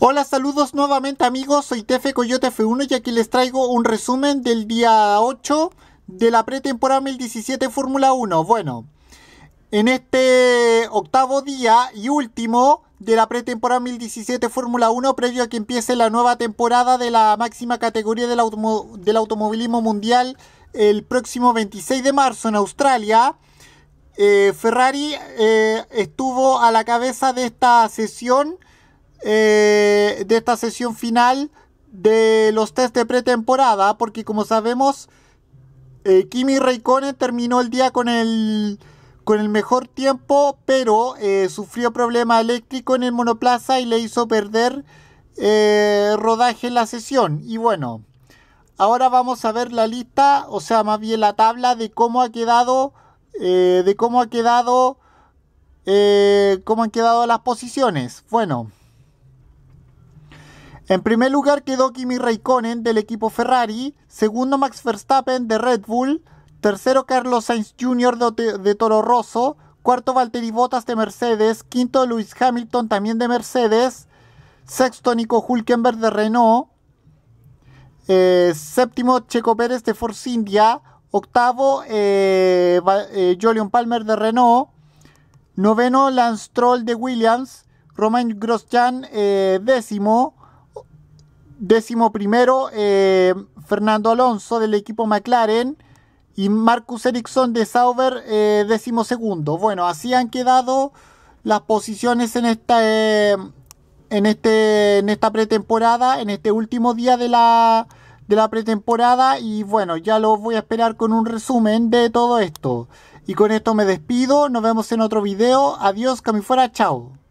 Hola, saludos nuevamente amigos, soy Tefe Coyote F1 y aquí les traigo un resumen del día 8 de la pretemporada 2017 Fórmula 1. Bueno, en este octavo día y último de la pretemporada 2017 Fórmula 1, previo a que empiece la nueva temporada de la máxima categoría del, del automovilismo mundial el próximo 26 de marzo en Australia, eh, Ferrari eh, estuvo a la cabeza de esta sesión eh, de esta sesión final de los test de pretemporada, porque como sabemos, eh, Kimi Raikkonen terminó el día con el, con el mejor tiempo, pero eh, sufrió problema eléctrico en el monoplaza y le hizo perder rodaje en la sesión. Y bueno, ahora vamos a ver la lista, o sea, más bien la tabla de cómo ha quedado, de cómo ha quedado, cómo han quedado las posiciones. Bueno. En primer lugar quedó Kimi Raikkonen del equipo Ferrari, segundo Max Verstappen de Red Bull, tercero Carlos Sainz Jr. de, Toro Rosso, cuarto Valtteri Bottas de Mercedes, quinto Lewis Hamilton también de Mercedes, sexto Nico Hulkenberg de Renault, eh, séptimo Checo Pérez de Force India, octavo eh, eh Palmer de Renault, noveno Lance Troll de Williams, Romain Grosjean eh, décimo, Décimo primero, eh, Fernando Alonso del equipo McLaren y Marcus Ericsson de Sauber, eh, décimo segundo. Bueno, así han quedado las posiciones en esta, eh, en este, en esta pretemporada, en este último día de la, de la pretemporada. Y bueno, ya los voy a esperar con un resumen de todo esto. Y con esto me despido, nos vemos en otro video. Adiós, que fuera, chao.